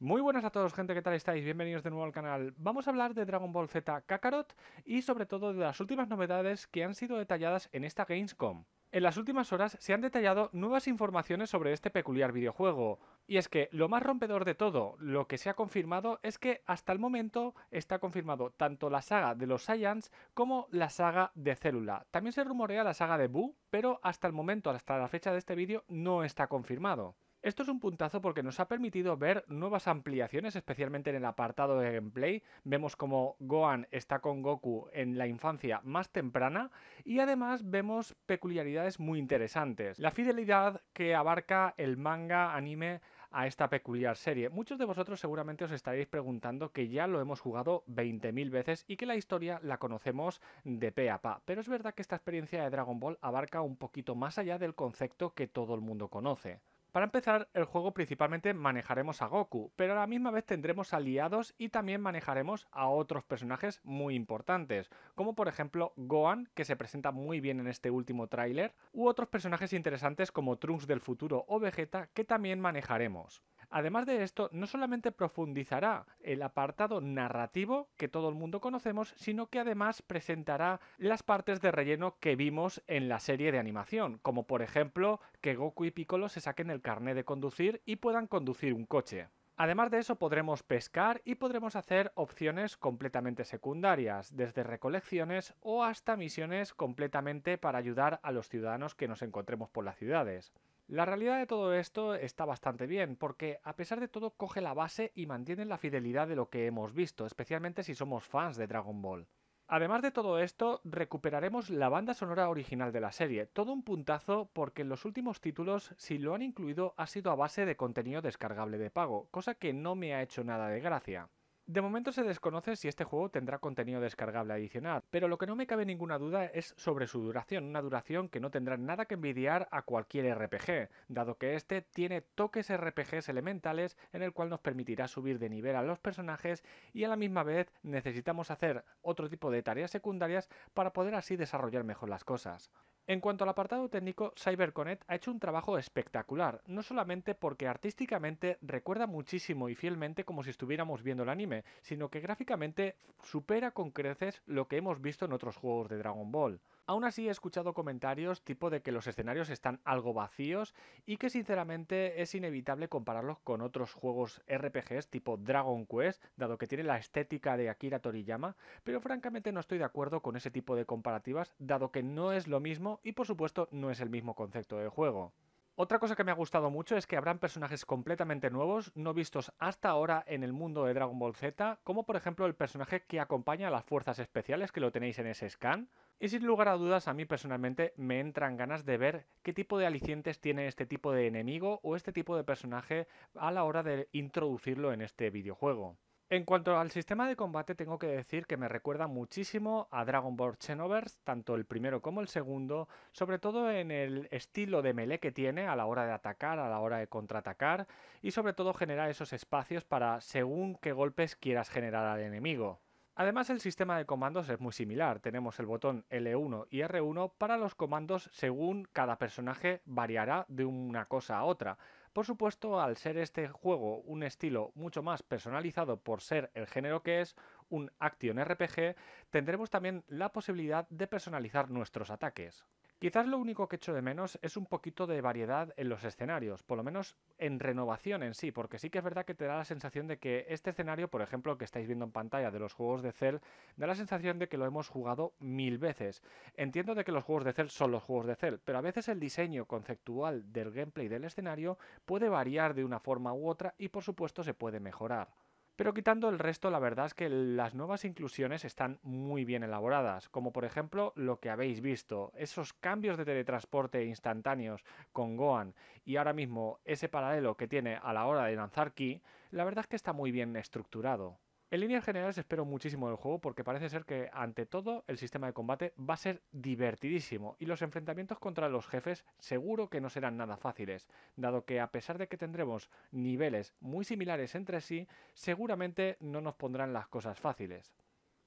Muy buenas a todos, gente, ¿qué tal estáis? Bienvenidos de nuevo al canal. Vamos a hablar de Dragon Ball Z Kakarot y sobre todo de las últimas novedades que han sido detalladas en esta Gamescom. En las últimas horas se han detallado nuevas informaciones sobre este peculiar videojuego. Y es que lo más rompedor de todo, lo que se ha confirmado, es que hasta el momento está confirmado tanto la saga de los Saiyans como la saga de Célula. También se rumorea la saga de Buu, pero hasta el momento, hasta la fecha de este vídeo, no está confirmado. Esto es un puntazo porque nos ha permitido ver nuevas ampliaciones, especialmente en el apartado de gameplay. Vemos como Gohan está con Goku en la infancia más temprana y además vemos peculiaridades muy interesantes. La fidelidad que abarca el manga anime a esta peculiar serie. Muchos de vosotros seguramente os estaréis preguntando que ya lo hemos jugado 20.000 veces y que la historia la conocemos de pe a pa, pero es verdad que esta experiencia de Dragon Ball abarca un poquito más allá del concepto que todo el mundo conoce. Para empezar el juego principalmente manejaremos a Goku, pero a la misma vez tendremos aliados y también manejaremos a otros personajes muy importantes, como por ejemplo Gohan, que se presenta muy bien en este último tráiler, u otros personajes interesantes como Trunks del futuro o Vegeta, que también manejaremos. Además de esto, no solamente profundizará el apartado narrativo que todo el mundo conocemos, sino que además presentará las partes de relleno que vimos en la serie de animación, como por ejemplo que Goku y Piccolo se saquen el carné de conducir y puedan conducir un coche. Además de eso podremos pescar y podremos hacer opciones completamente secundarias, desde recolecciones o hasta misiones completamente para ayudar a los ciudadanos que nos encontremos por las ciudades. La realidad de todo esto está bastante bien, porque a pesar de todo coge la base y mantiene la fidelidad de lo que hemos visto, especialmente si somos fans de Dragon Ball. Además de todo esto, recuperaremos la banda sonora original de la serie, todo un puntazo porque en los últimos títulos, si lo han incluido, ha sido a base de contenido descargable de pago, cosa que no me ha hecho nada de gracia. De momento se desconoce si este juego tendrá contenido descargable adicional, pero lo que no me cabe ninguna duda es sobre su duración, una duración que no tendrá nada que envidiar a cualquier RPG, dado que este tiene toques RPGs elementales en el cual nos permitirá subir de nivel a los personajes y a la misma vez necesitamos hacer otro tipo de tareas secundarias para poder así desarrollar mejor las cosas. En cuanto al apartado técnico, CyberConnect ha hecho un trabajo espectacular, no solamente porque artísticamente recuerda muchísimo y fielmente como si estuviéramos viendo el anime, sino que gráficamente supera con creces lo que hemos visto en otros juegos de Dragon Ball. Aún así he escuchado comentarios tipo de que los escenarios están algo vacíos y que sinceramente es inevitable compararlos con otros juegos RPGs tipo Dragon Quest, dado que tiene la estética de Akira Toriyama, pero francamente no estoy de acuerdo con ese tipo de comparativas, dado que no es lo mismo y por supuesto no es el mismo concepto de juego. Otra cosa que me ha gustado mucho es que habrán personajes completamente nuevos, no vistos hasta ahora en el mundo de Dragon Ball Z, como por ejemplo el personaje que acompaña a las fuerzas especiales que lo tenéis en ese scan. Y sin lugar a dudas, a mí personalmente me entran ganas de ver qué tipo de alicientes tiene este tipo de enemigo o este tipo de personaje a la hora de introducirlo en este videojuego. En cuanto al sistema de combate, tengo que decir que me recuerda muchísimo a Dragon Ball Xenoverse, tanto el primero como el segundo, sobre todo en el estilo de melee que tiene a la hora de atacar, a la hora de contraatacar, y sobre todo genera esos espacios para según qué golpes quieras generar al enemigo. Además el sistema de comandos es muy similar, tenemos el botón L1 y R1 para los comandos según cada personaje variará de una cosa a otra. Por supuesto, al ser este juego un estilo mucho más personalizado por ser el género que es, un Action RPG, tendremos también la posibilidad de personalizar nuestros ataques. Quizás lo único que echo de menos es un poquito de variedad en los escenarios, por lo menos en renovación en sí, porque sí que es verdad que te da la sensación de que este escenario, por ejemplo, que estáis viendo en pantalla de los juegos de Cell, da la sensación de que lo hemos jugado mil veces. Entiendo de que los juegos de Cell son los juegos de Cell, pero a veces el diseño conceptual del gameplay del escenario puede variar de una forma u otra y por supuesto se puede mejorar. Pero quitando el resto, la verdad es que las nuevas inclusiones están muy bien elaboradas, como por ejemplo lo que habéis visto, esos cambios de teletransporte instantáneos con Gohan y ahora mismo ese paralelo que tiene a la hora de lanzar Ki, la verdad es que está muy bien estructurado. En líneas generales espero muchísimo del juego porque parece ser que ante todo el sistema de combate va a ser divertidísimo y los enfrentamientos contra los jefes seguro que no serán nada fáciles, dado que a pesar de que tendremos niveles muy similares entre sí, seguramente no nos pondrán las cosas fáciles.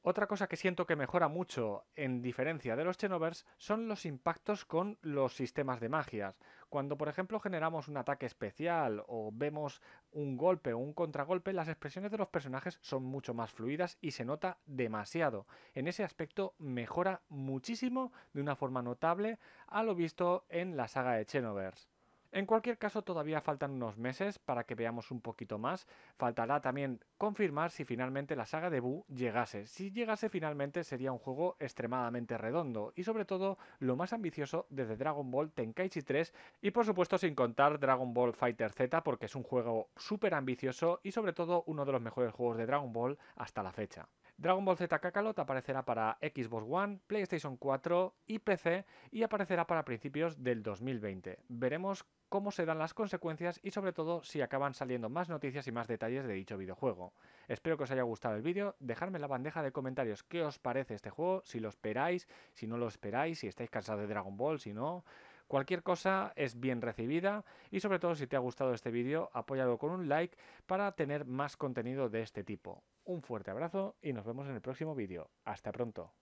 Otra cosa que siento que mejora mucho, en diferencia de los Chenovers, son los impactos con los sistemas de magias. Cuando, por ejemplo, generamos un ataque especial o vemos un golpe o un contragolpe, las expresiones de los personajes son mucho más fluidas y se nota demasiado. En ese aspecto mejora muchísimo de una forma notable a lo visto en la saga de Chenovers. En cualquier caso, todavía faltan unos meses para que veamos un poquito más. Faltará también confirmar si finalmente la saga de Boo llegase. Si llegase finalmente sería un juego extremadamente redondo y sobre todo lo más ambicioso desde Dragon Ball Tenkaichi 3 y por supuesto sin contar Dragon Ball Fighter Z porque es un juego súper ambicioso y sobre todo uno de los mejores juegos de Dragon Ball hasta la fecha. Dragon Ball Z Kakalot aparecerá para Xbox One, PlayStation 4 y PC y aparecerá para principios del 2020. Veremos cómo se dan las consecuencias y sobre todo si acaban saliendo más noticias y más detalles de dicho videojuego. Espero que os haya gustado el vídeo, dejadme en la bandeja de comentarios qué os parece este juego, si lo esperáis, si no lo esperáis, si estáis cansados de Dragon Ball, si no... Cualquier cosa es bien recibida y sobre todo si te ha gustado este vídeo, apóyalo con un like para tener más contenido de este tipo un fuerte abrazo y nos vemos en el próximo vídeo. Hasta pronto.